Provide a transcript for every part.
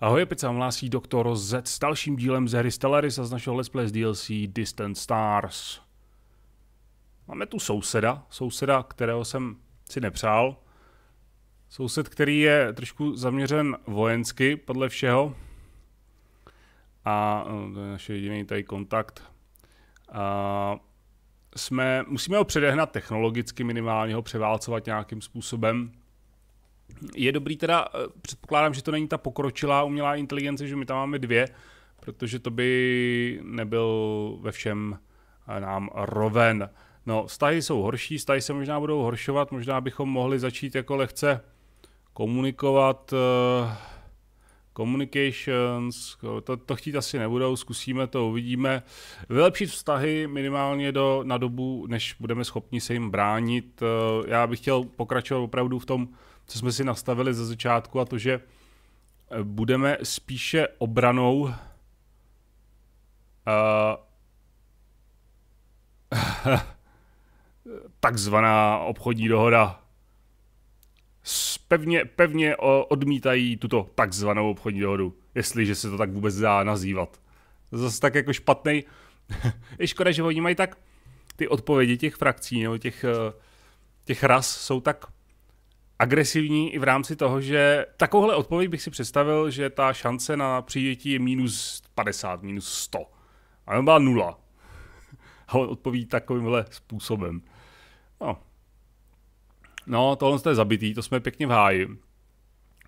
Ahoj, se vám hlásí doktor Z s dalším dílem z hry Stellaris a z našeho Let's Play z DLC Distant Stars. Máme tu souseda, souseda, kterého jsem si nepřál. Soused, který je trošku zaměřen vojensky, podle všeho. A no, to je naše jediný tady kontakt. A jsme, musíme ho předehnat technologicky minimálně, ho převálcovat nějakým způsobem je dobrý teda, eh, předpokládám, že to není ta pokročilá umělá inteligence, že my tam máme dvě, protože to by nebyl ve všem eh, nám roven. No, vztahy jsou horší, vztahy se možná budou horšovat, možná bychom mohli začít jako lehce komunikovat eh, communications, to, to chtít asi nebudou, zkusíme to, uvidíme. Vylepšit vztahy minimálně do, na dobu, než budeme schopni se jim bránit. já bych chtěl pokračovat opravdu v tom co jsme si nastavili ze začátku a to, že eh, budeme spíše obranou uh, takzvaná obchodní dohoda. Pevně, pevně odmítají tuto takzvanou obchodní dohodu, jestliže se to tak vůbec dá nazývat. To zase tak jako špatný. Je škoda, že oni mají tak ty odpovědi těch frakcí nebo těch, eh, těch ras jsou tak agresivní i v rámci toho, že takovouhle odpověď bych si představil, že ta šance na přijetí je minus 50, minus 100. A on byla nula. A on odpoví takovýmhle způsobem. No. No, tohle je zabitý, to jsme pěkně v háji.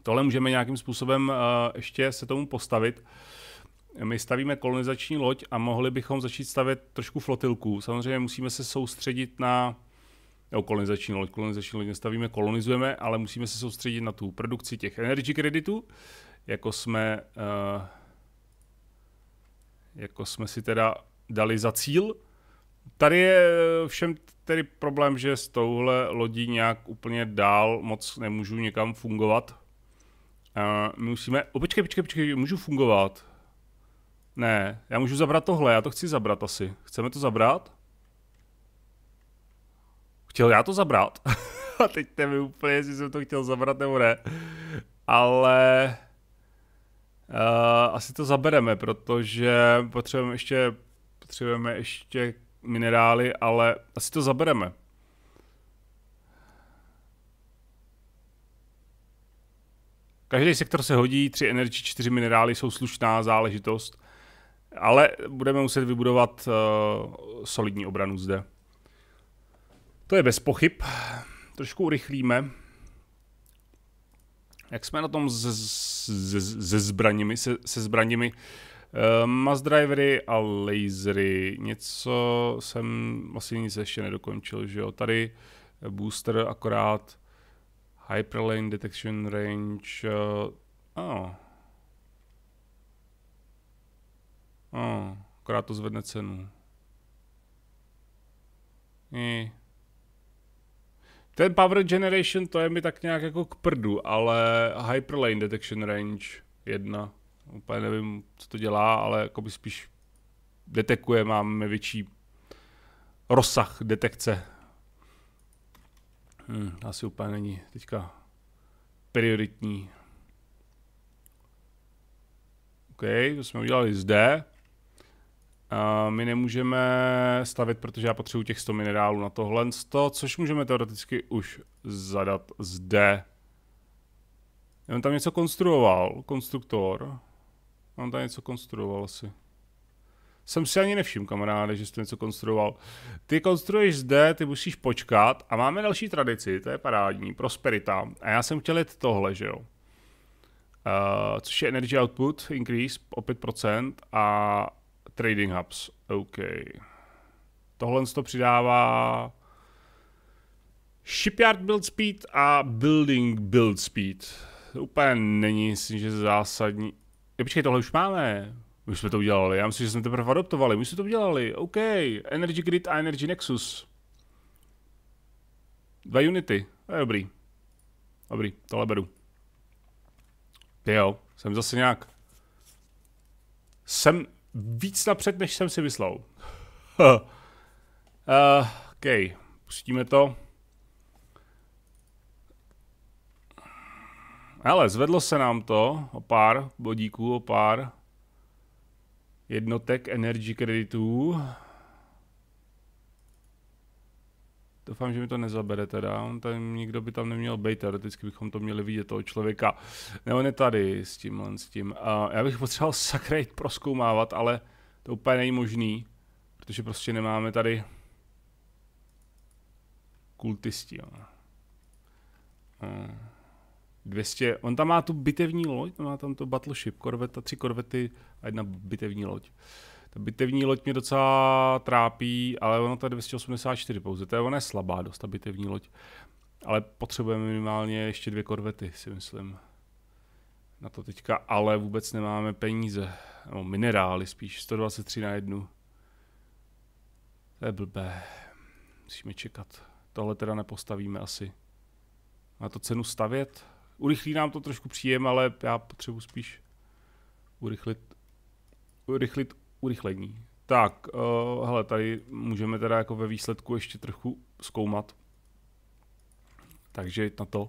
Tohle můžeme nějakým způsobem uh, ještě se tomu postavit. My stavíme kolonizační loď a mohli bychom začít stavět trošku flotilku. Samozřejmě musíme se soustředit na kolonizační loď, kolonizační loď nestavíme, kolonizujeme, ale musíme se soustředit na tu produkci těch energy kreditů, jako jsme, eh, jako jsme si teda dali za cíl. Tady je všem tedy problém, že s touhle lodí nějak úplně dál moc nemůžu někam fungovat. Eh, my musíme... O, počkej, počkej, počkej, můžu fungovat. Ne, já můžu zabrat tohle, já to chci zabrat asi. Chceme to zabrat? Chtěl já to zabrat? A teď nevím úplně, jestli jsem to chtěl zabrat nebo ne. Ale uh, asi to zabereme, protože potřebujeme ještě, potřebujeme ještě minerály, ale asi to zabereme. Každý sektor se hodí, tři energie, čtyři minerály jsou slušná záležitost, ale budeme muset vybudovat uh, solidní obranu zde. To je bez pochyb. Trošku urychlíme. Jak jsme na tom se, se, se zbraněmi, se, se zbraněmi? Uh, Mass drivery a lasery. Něco jsem asi nic ještě nedokončil, že jo. Tady booster akorát hyperlane detection range. Uh, oh. Oh, akorát to zvedne cenu. I. Ten Power Generation, to je mi tak nějak jako k prdu, ale Hyperlane Detection Range 1, úplně nevím, co to dělá, ale jako by spíš detekuje, máme větší rozsah detekce. Hmm, asi úplně není teďka prioritní. OK, to jsme udělali zde my nemůžeme stavit, protože já potřebuji těch 100 minerálů na tohle, 100, což můžeme teoreticky už zadat zde. Já on tam něco konstruoval, konstruktor. On tam něco konstruoval asi. Jsem si ani nevšiml, kamaráde, že jste něco konstruoval. Ty konstruuješ zde, ty musíš počkat a máme další tradici, to je parádní, prosperita. A já jsem chtěl jít tohle, že jo. Uh, což je energy output increase o 5% a Trading Hubs, OK. Tohle to přidává Shipyard Build Speed a Building Build Speed. To úplně není, myslím, že zásadní. Je, počkej, tohle už máme. Už jsme to udělali, já myslím, že jsme to teprve adoptovali, My jsme to udělali, OK. Energy Grid a Energy Nexus. Dva unity, to je dobrý. Dobrý, tohle beru. Jo, jsem zase nějak... Jsem víc napřed, než jsem si vyslal. uh, eh, OK, pustíme to. Ale zvedlo se nám to o pár bodíků, o pár jednotek energy kreditů. Doufám, že mi to nezabere teda, on tam nikdo by tam neměl být, teoreticky bychom to měli vidět toho člověka. Ne, on je tady s tímhle, s tím. Uh, já bych potřeboval sakra jít proskoumávat, ale to úplně není možný, protože prostě nemáme tady kultisti, jo. Uh, eh, 200, on tam má tu bitevní loď, má tam to battleship, korveta, tři korvety a jedna bitevní loď. Uh, bitevní loď mě docela trápí, ale ono to je 284 pouze, to je, ono je slabá dost, ta bitevní loď. Ale potřebujeme minimálně ještě dvě korvety, si myslím. Na to teďka ale vůbec nemáme peníze, nebo minerály spíš, 123 na jednu. To je blbé, musíme čekat. Tohle teda nepostavíme asi. Má to cenu stavět? Urychlí nám to trošku příjem, ale já potřebuji spíš urychlit, urychlit urychlení. Tak, uh, hele, tady můžeme teda jako ve výsledku ještě trochu zkoumat. Takže na to. Uh,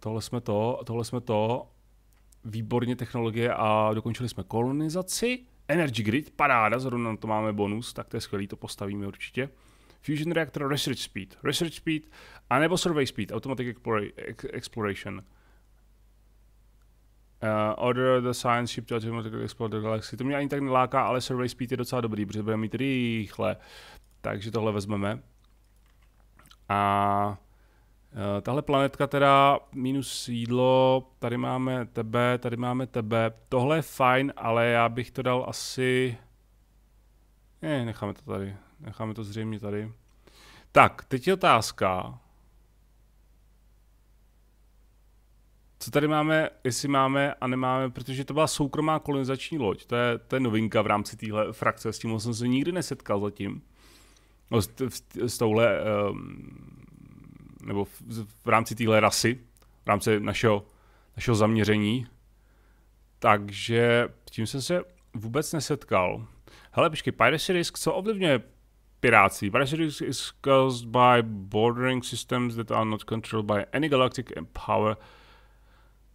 tohle jsme to, tohle jsme to. Výborně technologie a dokončili jsme kolonizaci. Energy Grid, paráda, zrovna na to máme bonus, tak to je skvělý, to postavíme určitě. Fusion Reactor Research Speed, Research Speed, anebo Survey Speed, Automatic Exploration. Uh, Order the Science Ship to Automatically Explore the Galaxy. To mě ani tak neláká, ale Survey Speed je docela dobrý, protože budeme mít rychle. Takže tohle vezmeme. A uh, tahle planetka teda minus jídlo, tady máme tebe, tady máme tebe. Tohle je fajn, ale já bych to dal asi... Ne, necháme to tady. Necháme to zřejmě tady. Tak, teď je otázka, co tady máme, jestli máme a nemáme, protože to byla soukromá kolonizační loď. To je, to je novinka v rámci téhle frakce, s tím jsem se nikdy nesetkal zatím. No, s, s touhle, um, nebo v, v rámci téhle rasy, v rámci našeho, našeho zaměření. Takže tím jsem se vůbec nesetkal. Hele, počkej, Piracy Risk, co ovlivňuje piráci. Piracy Risk is caused by bordering systems that are not controlled by any galactic power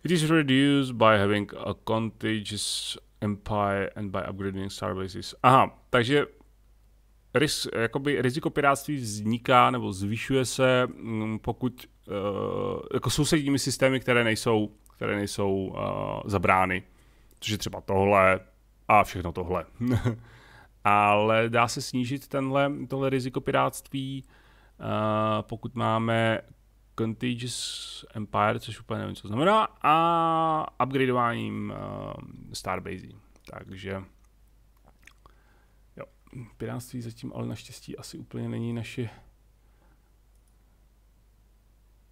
It is reduced by having a contagious empire and by upgrading starbases. Aha, takže ris, jakoby riziko piráctví vzniká nebo zvyšuje se, mm, pokud uh, jako sousedními systémy, které nejsou, které nejsou uh, zabrány. Což je třeba tohle a všechno tohle. ale dá se snížit tenhle, tohle riziko piráctví, uh, eh, pokud máme Contagious Empire, což úplně nevím, co znamená, a upgradováním uh, eh, Starbase. Takže jo, pirátství zatím ale naštěstí asi úplně není naše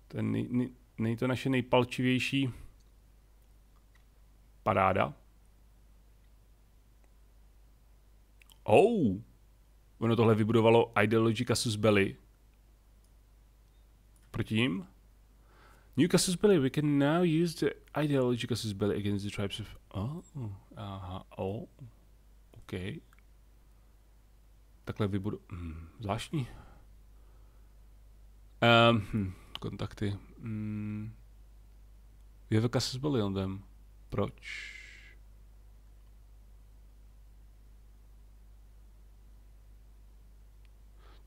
ten nej, nej, nej to naše nejpalčivější paráda. Oh! Ono tohle vybudovalo Ideology Casus Belli, proti jim. New accessibility, we can now use the ideological accessibility against the tribes of... Oh, aha, oh, OK. Takhle vybudu... Hmm, zvláštní. Um, hm, kontakty. Hmm. We have accessibility on them. Proč?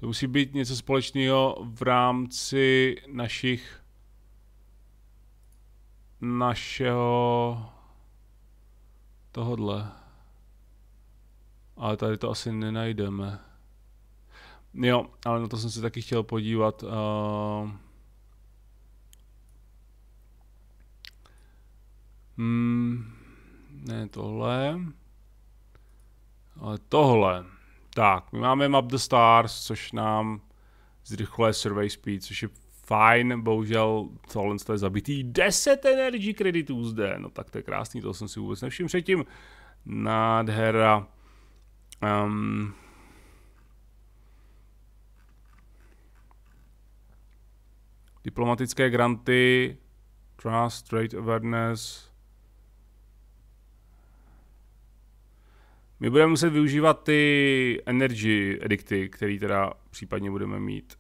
To musí být něco společného v rámci našich našeho tohodle. Ale tady to asi nenajdeme. Jo, ale na to jsem se taky chtěl podívat. Uh... Hmm, ne tohle. Ale tohle. Tak, my máme Map the Stars, což nám zrychluje Survey Speed, což je fajn, bohužel tohle je zabitý. 10 energy kreditů zde, no tak to je krásný, to jsem si vůbec nevšiml předtím. Nádhera. Um, diplomatické granty, trust, trade awareness, My budeme muset využívat ty energy edikty, které teda případně budeme mít.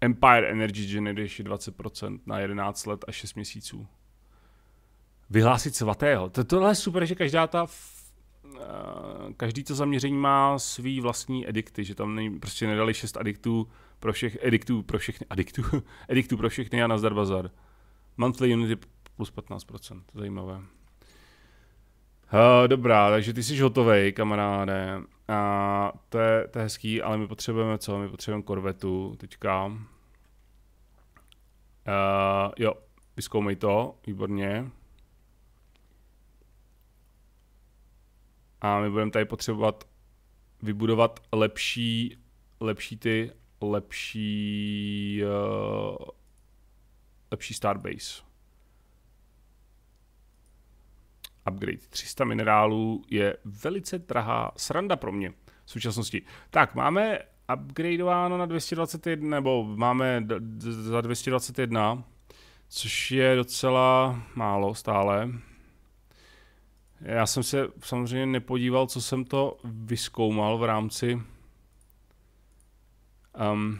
Empire Energy Generation 20% na 11 let a 6 měsíců. Vyhlásit svatého. Tohle je super, že každá ta eh, každý to zaměření má svý vlastní edikty, že tam nej, prostě nedali šest adiktů pro všech, ediktů pro všechny, adiktů, ediktů pro všechny a nazdar bazar. Monthly unity plus 15%, zajímavé. Uh, dobrá, takže ty jsi hotový, kamaráde. A uh, to, je, to je hezký, ale my potřebujeme co? My potřebujeme korvetu teďka. Uh, jo, vyzkoumej to, výborně. A my budeme tady potřebovat vybudovat lepší, lepší ty, lepší, uh, lepší Starbase. Upgrade 300 minerálů je velice drahá sranda pro mě v současnosti. Tak, máme upgradeováno na 221, nebo máme za 221, což je docela málo stále. Já jsem se samozřejmě nepodíval, co jsem to vyskoumal v rámci um,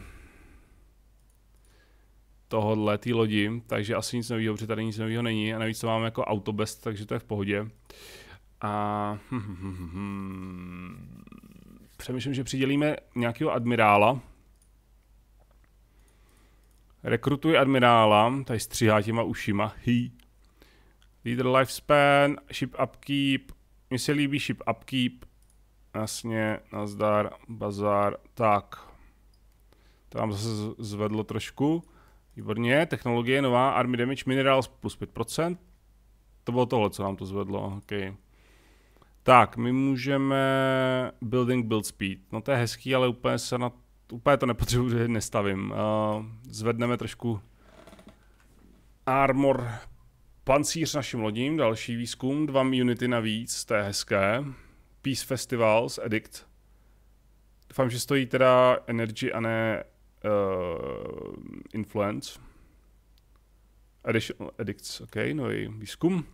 tohohle, té lodi, takže asi nic nového, protože tady nic nového není a navíc to máme jako autobest, takže to je v pohodě. A přemýšlím, že přidělíme nějakého admirála. Rekrutuj admirála, tady stříhá těma ušima. Hi. Leader lifespan, ship upkeep, mně se líbí ship upkeep, jasně, nazdar, bazar, tak. To nám zase zvedlo trošku. Výborně, technologie nová, Army Damage Minerals plus 5%. To bylo tohle, co nám to zvedlo, ok. Tak, my můžeme Building Build Speed. No to je hezký, ale úplně, se na, úplně to nepotřebuji, že nestavím. Uh, zvedneme trošku Armor pancíř našim lodím, další výzkum, dva unity navíc, to je hezké. Peace Festivals, Edict. Doufám, že stojí teda Energy a ne uh, influence, additional addicts, ok, nový výzkum.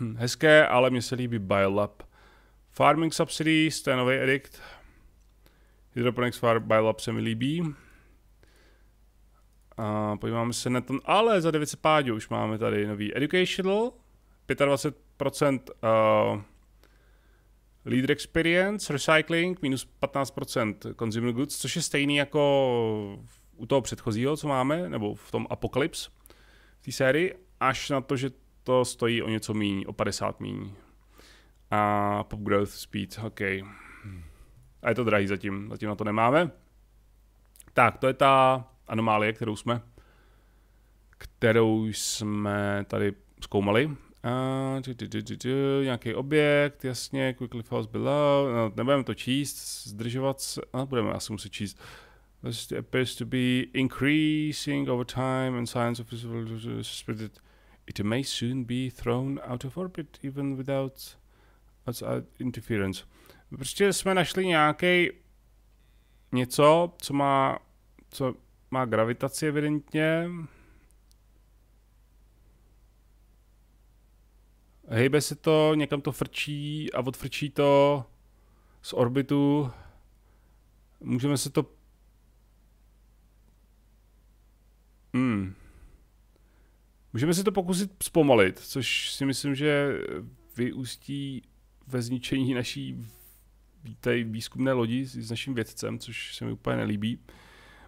Hm, hezké, ale mně se líbí Biolab. Farming Subsidies, to je nový edict. Hydroponics Farm Biolab se mi líbí. A podíváme se na ten, ale za 900 pádů už máme tady nový Educational, 25% uh, Leader Experience, Recycling, minus 15% Consumer Goods, což je stejný jako u toho předchozího, co máme, nebo v tom Apocalypse, v té sérii, až na to, že to stojí o něco míň, o 50 míň. A Pop Growth Speed, OK. A je to drahý zatím, zatím na to nemáme. Tak, to je ta anomálie, kterou jsme, kterou jsme tady zkoumali nějaký objekt, jasně, quickly falls below, no, nebudeme to číst, zdržovat se, no, budeme asi muset číst. This appears to be increasing over time and signs of spread spirit. It may soon be thrown out of orbit even without outside interference. Prostě jsme našli nějaký něco, co má, co má gravitaci evidentně, hejbe se to, někam to frčí a odfrčí to z orbitu. Můžeme se to... Hmm. Můžeme se to pokusit zpomalit, což si myslím, že vyústí ve zničení naší té výzkumné lodi s naším vědcem, což se mi úplně nelíbí.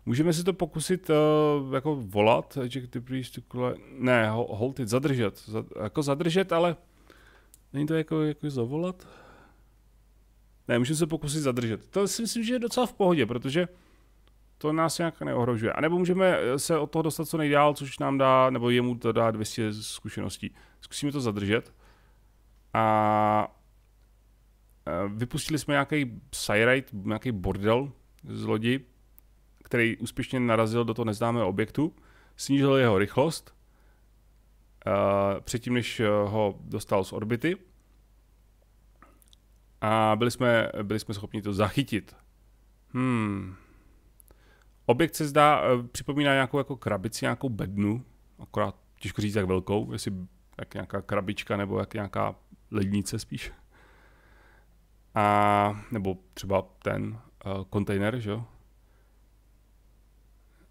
Můžeme si to pokusit uh, jako volat, Ne, hold it, zadržet. Zad, jako zadržet, ale Není to jako, jako zavolat? Ne, můžeme se pokusit zadržet. To si myslím, že je docela v pohodě, protože to nás nějak neohrožuje. A nebo můžeme eh, se od toho dostat co nejdál, což nám dá, nebo jemu to dá 200 zkušeností. Zkusíme to zadržet. A eh, vypustili jsme nějaký Cyrite, nějaký bordel z lodi, který úspěšně narazil do toho neznámého objektu, snížil jeho rychlost Eh, předtím, než eh, ho dostal z orbity. A byli jsme, byli jsme schopni to zachytit. Hmm. Objekt se zdá, eh, připomíná nějakou jako krabici, nějakou bednu, akorát těžko říct jak velkou, jestli jak nějaká krabička nebo jak nějaká lednice spíš. A nebo třeba ten uh, kontejner, že jo?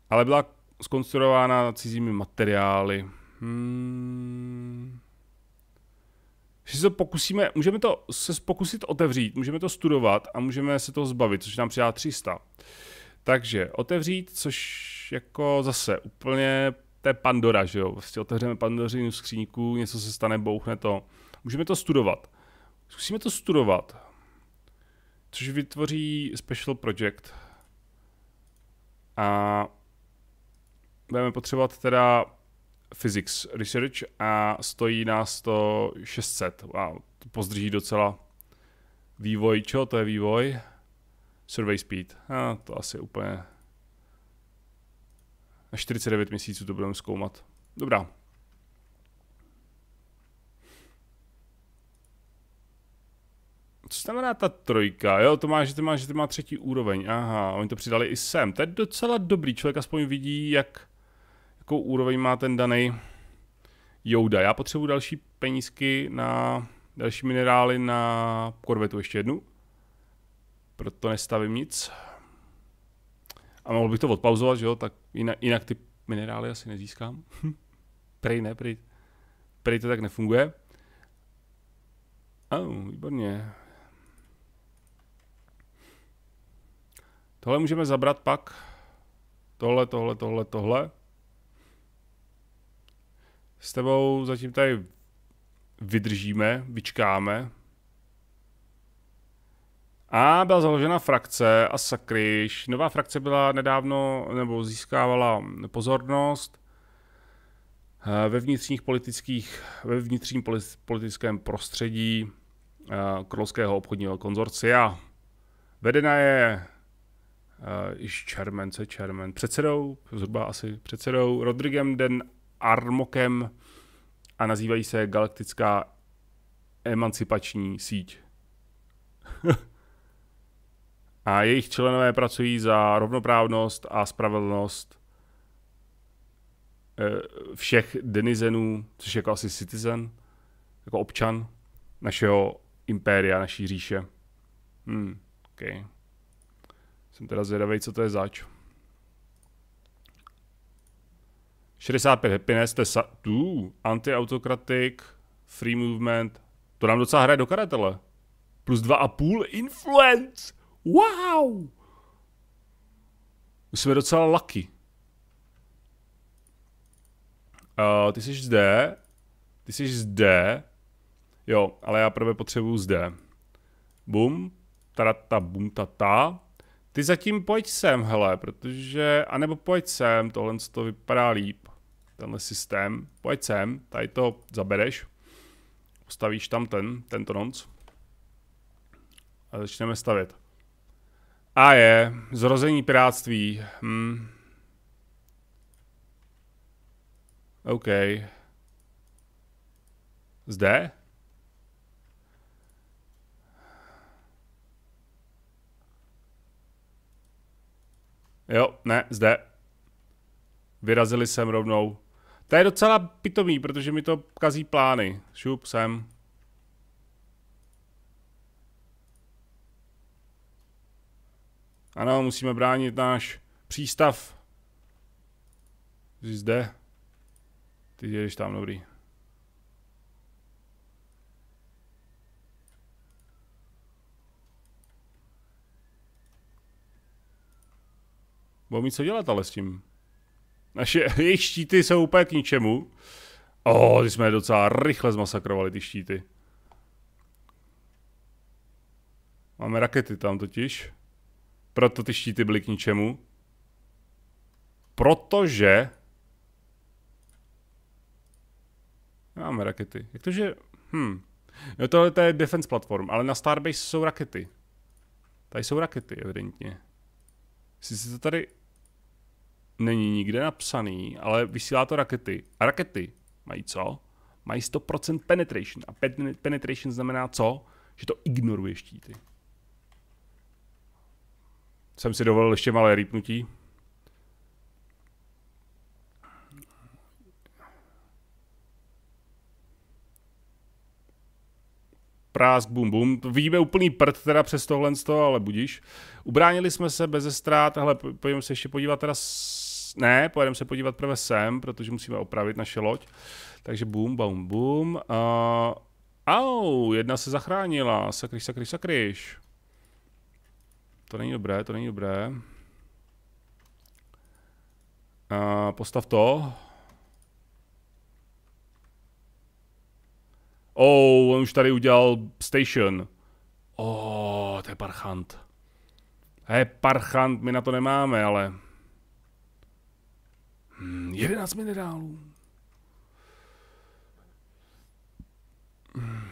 Ale byla skonstruována cizími materiály. Hmm. Že se pokusíme, můžeme to se pokusit otevřít, můžeme to studovat a můžeme se toho zbavit, což nám přidá 300. Takže otevřít, což jako zase úplně, to je Pandora, že jo, vlastně otevřeme Pandořinu skříňku, něco se stane, bouchne to. Můžeme to studovat. Zkusíme to studovat, což vytvoří special project. A budeme potřebovat teda Physics Research a stojí nás to 600. Wow, to pozdrží docela vývoj. Čo to je vývoj? Survey Speed. A to asi úplně... Na 49 měsíců to budeme zkoumat. Dobrá. Co znamená ta trojka? Jo, to má, že to má, že to má třetí úroveň. Aha, oni to přidali i sem. To je docela dobrý. Člověk aspoň vidí, jak jakou úroveň má ten daný Jouda. Já potřebuji další penízky na další minerály na korvetu ještě jednu. Proto nestavím nic. A mohl bych to odpauzovat, že jo, tak jinak, jinak ty minerály asi nezískám. prej ne, prej, prej to tak nefunguje. Oh, výborně. Tohle můžeme zabrat pak. Tohle, tohle, tohle, tohle s tebou zatím tady vydržíme, vyčkáme. A byla založena frakce a sakryš. Nová frakce byla nedávno, nebo získávala pozornost eh, ve vnitřních politických, ve vnitřním politickém prostředí eh, krolovského obchodního konzorcia. Vedena je eh, již Čermen, co Čermen, předsedou, zhruba asi předsedou Rodrigem Den Armokem a nazývají se Galaktická emancipační síť. a jejich členové pracují za rovnoprávnost a spravedlnost eh, všech denizenů, což je jako asi citizen, jako občan našeho impéria, naší říše. Hmm, okay. Jsem teda zvědavý, co to je zač. 65 happiness, to je sa- anti autokratik free movement. To nám docela hraje do karatele Plus 2,5 influence. Wow! My jsme docela lucky. Uh, ty jsi zde. Ty jsi zde. Jo, ale já prvé potřebuju zde. Bum. Tarata, bum, tata. Ty zatím pojď sem, hele, protože, anebo pojď sem, tohle to vypadá líp tenhle systém, pojď sem, tady to zabereš, postavíš tam ten, tento nonc a začneme stavět. A je, zrození piráctví, hmm. OK. Zde? Jo, ne, zde. Vyrazili jsem rovnou. To je docela pitomý, protože mi to kazí plány. Šup, sem. Ano, musíme bránit náš přístav. Jsi zde. Ty jdeš tam, dobrý. Budou mít co dělat ale s tím. Naše, jejich štíty jsou úplně k ničemu. O, oh, ty jsme je docela rychle zmasakrovali, ty štíty. Máme rakety tam totiž. Proto ty štíty byly k ničemu. Protože... Máme rakety. Jak to, že... Hm. No tohle to je defense platform, ale na Starbase jsou rakety. Tady jsou rakety, evidentně. se to tady není nikde napsaný, ale vysílá to rakety. A rakety mají co? Mají 100% penetration. A penetration znamená co? Že to ignoruje štíty. Jsem si dovolil ještě malé rýpnutí. prásk, bum, bum. Vidíme úplný prd teda přes tohle, ale budíš. Ubránili jsme se bez ztrát, ale pojďme se ještě podívat teda ne, pojedeme se podívat prvé sem, protože musíme opravit naše loď. Takže bum, bum, bum. Uh, au, jedna se zachránila. Sakryš, sakryš, sakryš. To není dobré, to není dobré. Uh, postav to. Oh, on už tady udělal station. Oh, to je parchant. Hej, parchant, my na to nemáme, ale... 11 hmm, minerálů. Hmm.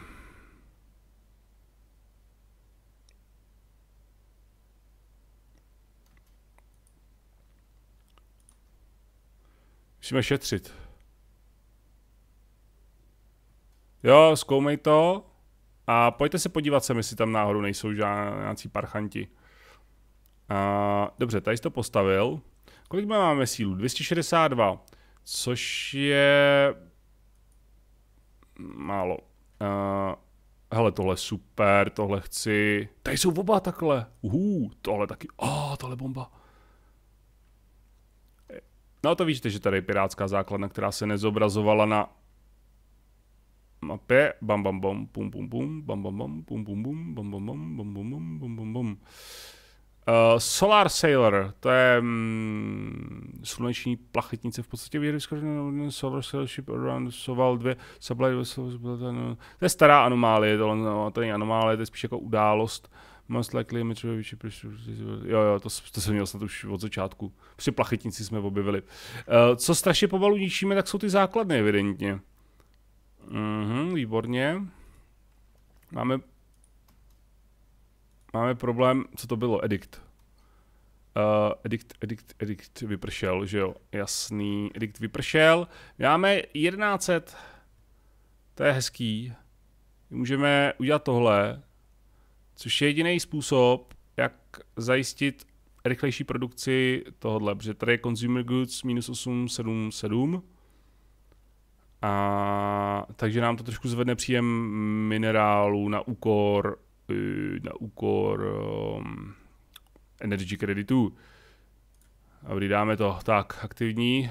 Musíme šetřit. Jo, zkoumej to. A pojďte se podívat se, jestli tam náhodou nejsou žádní parchanti. A, dobře, tady jsi to postavil. Kolik máme sílu? 262, což je málo. Uh, hele, tohle super, tohle chci. Tady jsou oba takhle. Uhu, tohle taky. A, oh, tohle bomba. No to víte, že tady je pirátská základna, která se nezobrazovala na mapě. Bam, bam, bam, pum, pum, pum, bam, bam, bam, pum, pum, bum, bam, bam, bam, bam, bam, bam, bam, bam, bam. Uh, Solar Sailor, to je mm, sluneční plachetnice v podstatě věry Solar Sailor Ship Around Soval 2 To je stará anomálie, tohle no, to není anomálie, to je spíš jako událost. Most likely metro Jo, jo, to, to jsem měl snad už od začátku. Při plachetnici jsme objevili. Uh, co strašně pomalu ničíme, tak jsou ty základny, evidentně. Mhm, výborně. Máme máme problém, co to bylo, edikt. Uh, edikt, edikt, edikt vypršel, že jo, jasný, edikt vypršel. Máme 11, to je hezký. Můžeme udělat tohle, což je jediný způsob, jak zajistit rychlejší produkci tohohle, protože tady je consumer goods minus 877. A takže nám to trošku zvedne příjem minerálů na úkor Eh, na úkor um, energy kreditů. A dáme to tak, aktivní.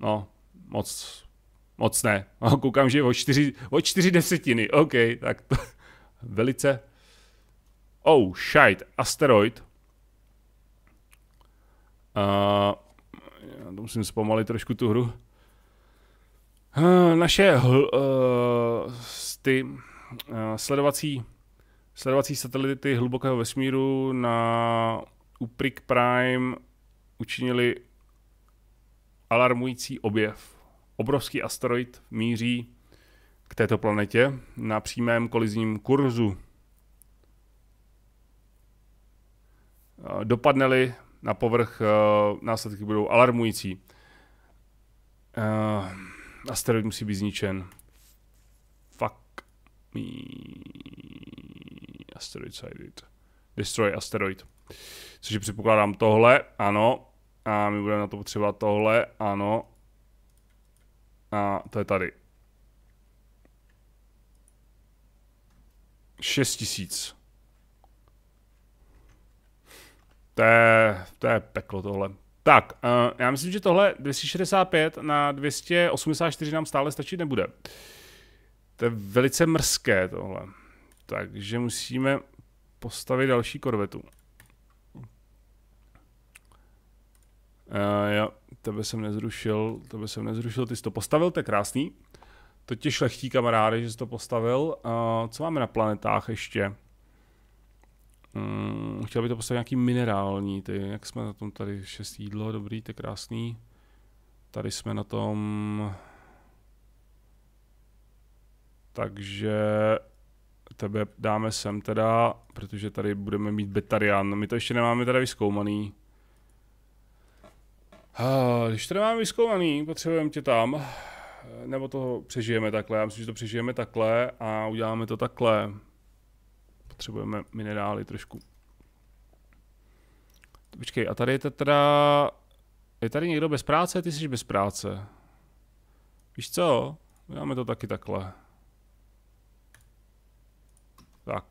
No, moc, moc ne. No, koukám, že o čtyři, o čtyři desetiny, OK, tak to velice. Oh, shite, asteroid. Uh, já to musím zpomalit trošku tu hru. Uh, naše hl, uh, ty Eh, sledovací, sledovací satelity hlubokého vesmíru na Uprik Prime učinili alarmující objev. Obrovský asteroid míří k této planetě na přímém kolizním kurzu. Eh, dopadneli na povrch, eh, následky budou alarmující. Asteroid musí být zničen. Asteroid Sided. Destroy Asteroid. Což je předpokládám tohle, ano. A my budeme na to potřebovat tohle, ano. A to je tady. 6000. To je, to je peklo tohle. Tak, uh, já myslím, že tohle 265 na 284 nám stále stačit nebude. To je velice mrzké tohle. Takže musíme postavit další korvetu. Uh, eh, jo, tebe jsem nezrušil, tebe jsem nezrušil, ty jsi to postavil, to je krásný. To tě šlechtí kamaráde, že jsi to postavil. Uh, co máme na planetách ještě? Um, chtěl by to postavit nějaký minerální, ty, jak jsme na tom tady, šest jídlo, dobrý, to je krásný. Tady jsme na tom... Takže tebe dáme sem teda, protože tady budeme mít Betarian. No my to ještě nemáme teda vyskoumaný. Když to nemáme vyskoumaný, potřebujeme tě tam. Nebo to přežijeme takhle. Já myslím, že to přežijeme takhle a uděláme to takhle. Potřebujeme minerály trošku. Počkej, a tady je teda... Je tady někdo bez práce? Ty jsi bez práce. Víš co? Uděláme to taky takhle. Tak.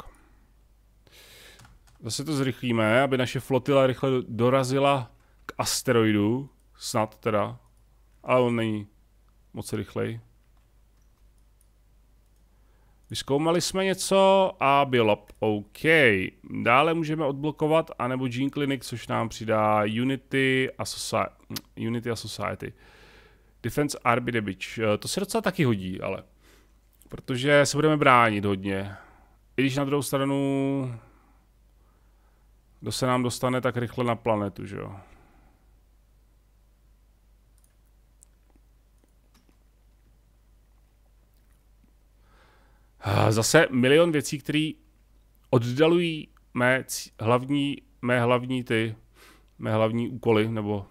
Zase to zrychlíme, aby naše flotila rychle dorazila k asteroidu. Snad teda. Ale on není moc rychlej. Vyskoumali jsme něco a bylo OK. Dále můžeme odblokovat, anebo Gene Clinic, což nám přidá Unity a, Soci hm, Unity a Society. Defense Arby Debitch. Eh, to se docela taky hodí, ale. Protože se budeme bránit hodně. I když na druhou stranu, kdo se nám dostane tak rychle na planetu, že jo? Eh, zase milion věcí, které oddalují mé hlavní, mé hlavní ty, mé hlavní úkoly nebo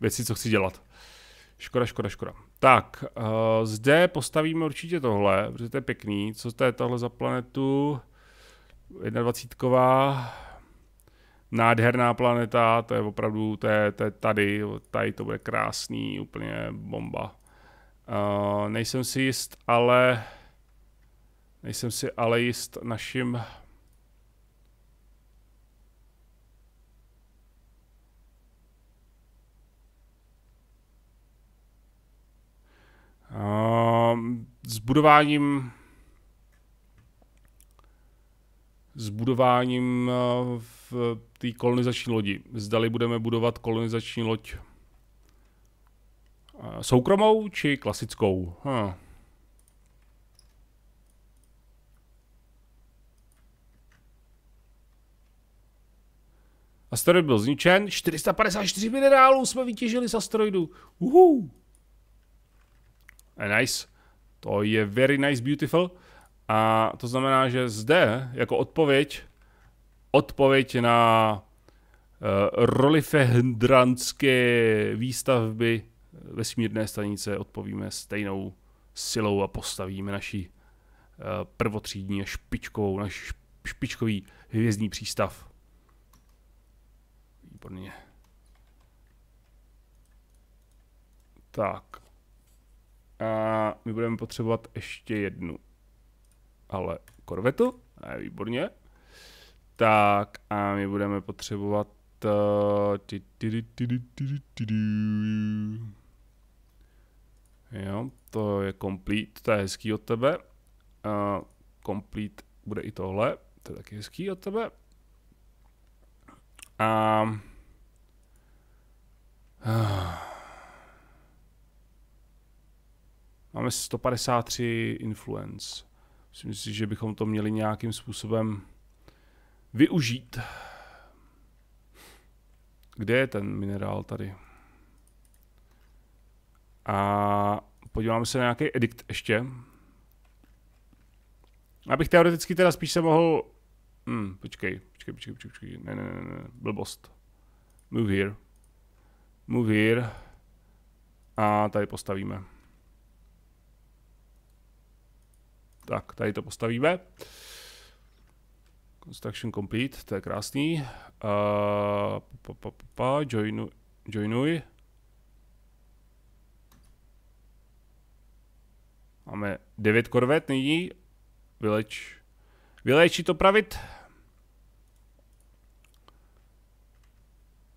věci, co chci dělat. Škoda, škoda, škoda. Tak, uh, zde postavíme určitě tohle, protože to je pěkný. Co to je tohle za planetu? 21. Nádherná planeta, to je opravdu, to je, to je tady, tady to bude krásný, úplně bomba. Uh, nejsem si jist, ale nejsem si ale jist naším Ehm, s budováním s budováním eh, v té kolonizační lodi. Zdali budeme budovat kolonizační loď eh, soukromou či klasickou. Hm. Asteroid byl zničen. 454 minerálů jsme vytěžili z asteroidu. Uhu. Eh, nice. To je very nice, beautiful. A to znamená, že zde jako odpověď, odpověď na uh, eh, rolifehdranské výstavby vesmírné stanice odpovíme stejnou silou a postavíme naši uh, prvotřídní špičkovou, naš špičkový hvězdní přístav. Výborně. Tak. A my budeme potřebovat ještě jednu. Ale korvetu? A výborně. Tak a my budeme potřebovat... Jo, to je complete, to je hezký od tebe. A eh, complete bude i tohle, to je taky hezký od tebe. A... Eh, Máme 153 influence. Myslím si, že bychom to měli nějakým způsobem využít. Kde je ten minerál tady? A podíváme se na nějaký edikt ještě. Abych teoreticky teda spíš se mohl... Hmm, počkej, počkej, počkej, počkej, počkej. Ne, ne, ne, ne, blbost. Move here. Move here. A tady postavíme. Tak, tady to postavíme. Construction complete, to je krásný. Uh, pa, pa, pa, pa, joinu, joinuj. Máme 9 korvet nyní. Vyleč. Vylečí to pravit.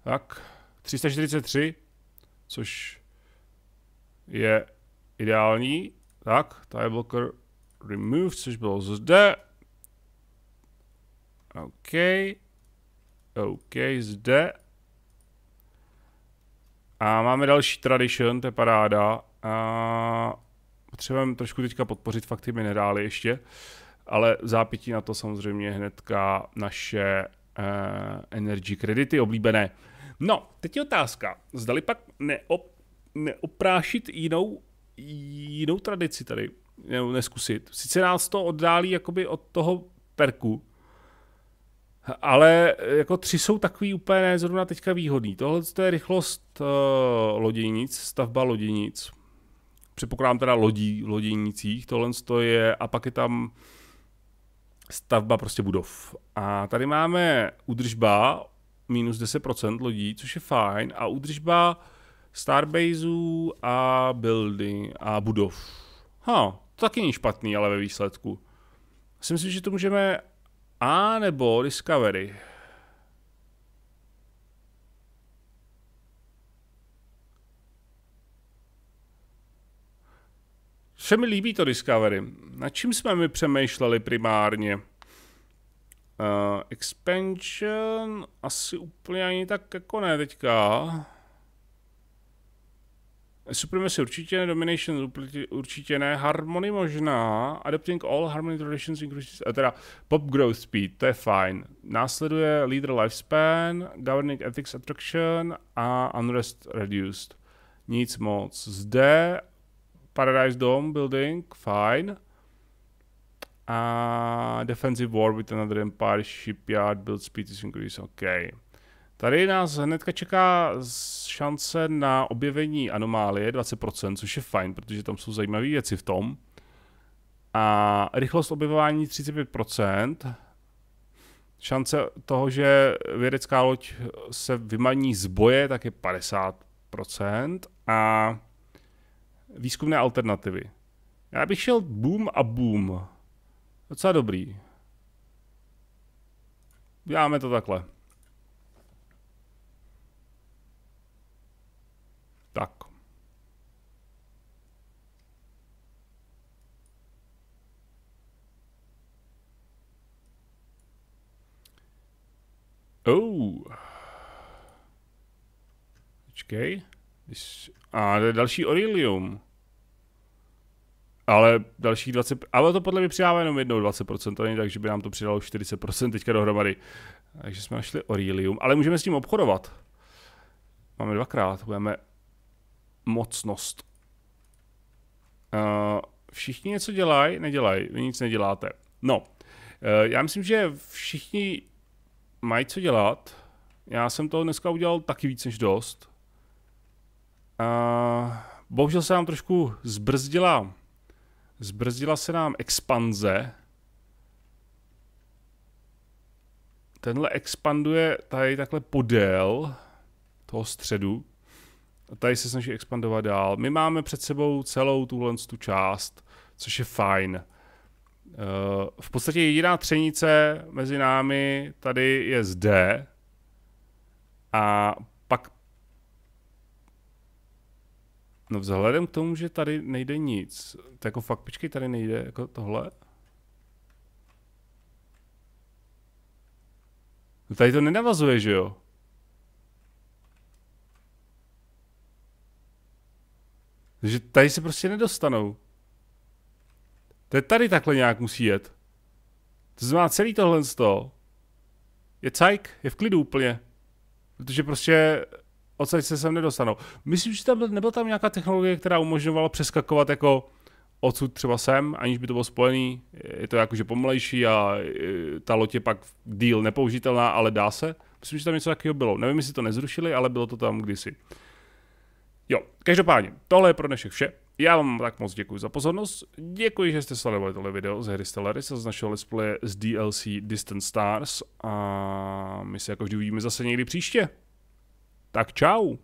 Tak, 343, což je ideální. Tak, tie blocker removed což bylo zde. OK. OK, zde. A máme další tradition, to je paráda. A potřebujeme trošku teďka podpořit fakt ty minerály ještě. Ale zápětí na to samozřejmě hnedka naše uh, energy kredity oblíbené. No, teď je otázka. Zdali pak neop, neoprášit jinou, jinou tradici tady nebo neskusit. Sice nás to oddálí jakoby od toho perku, ale eh, jako tři jsou takový úplně ne, zrovna teďka výhodný. Tohle to je rychlost uh, eh, loděnic, stavba loděnic. Předpokládám teda lodí, loděnicích. Tohle to je, a pak je tam stavba prostě budov. A tady máme udržba minus 10% lodí, což je fajn, a udržba starbaseů a building a budov. Ha, huh. To taky není špatný, ale ve výsledku. Si myslím, že to můžeme A nebo Discovery. Vše mi líbí to Discovery. Na čím jsme my přemýšleli primárně? Uh, expansion asi úplně ani tak jako ne teďka. Supremacy určitě, Domination určitě ne, Harmony možná, Adopting all Harmony Traditions increases, a eh, teda Pop Growth Speed, to je fajn. Následuje Leader Lifespan, Governing Ethics Attraction a Unrest Reduced. Nic moc. Zde Paradise Dome Building, fajn. A Defensive War with another Empire Shipyard, Build Speed is increased, OK. Tady nás hnedka čeká šance na objevení anomálie 20%, což je fajn, protože tam jsou zajímavé věci v tom. A rychlost objevování 35%. Šance toho, že vědecká loď se vymaní z boje, tak je 50%. A výzkumné alternativy. Já bych šel boom a boom. Docela dobrý. Uděláme to takhle. Tak. Oh. Počkej. A to je další Aurelium. Ale další 20, ale to podle mě přidává jenom jednou 20%, to není tak, že by nám to přidalo 40% teďka dohromady. Takže jsme našli Aurelium, ale můžeme s tím obchodovat. Máme dvakrát, budeme mocnost. Uh, všichni něco dělají, nedělají, vy nic neděláte. No, uh, já myslím, že všichni mají co dělat. Já jsem toho dneska udělal taky víc než dost. Uh, bohužel se nám trošku zbrzdila, zbrzdila se nám expanze. Tenhle expanduje tady takhle podél toho středu, tady se snaží expandovat dál. My máme před sebou celou tuhle tu část, což je fajn. Eh, v podstatě jediná třenice mezi námi tady je zde a pak No vzhledem k tomu, že tady nejde nic, tak jako fakt počkej, tady nejde jako tohle. No tady to nenavazuje, že jo? Takže tady se prostě nedostanou. To je tady takhle nějak musí jet. To znamená celý tohle z toho. Je cajk, je v klidu úplně. Protože prostě odsaď se sem nedostanou. Myslím, že tam nebyla tam nějaká technologie, která umožňovala přeskakovat jako odsud třeba sem, aniž by to bylo spojený. Je to jakože pomalejší a e, ta loď je pak díl nepoužitelná, ale dá se. Myslím, že tam něco takového bylo. Nevím, jestli to nezrušili, ale bylo to tam kdysi. Jo, každopádně, tohle je pro dnešek vše. Já vám tak moc děkuji za pozornost. Děkuji, že jste sledovali tohle video z hry Stellaris a z našeho let's play z DLC Distant Stars a my se jako vždy uvidíme zase někdy příště. Tak čau!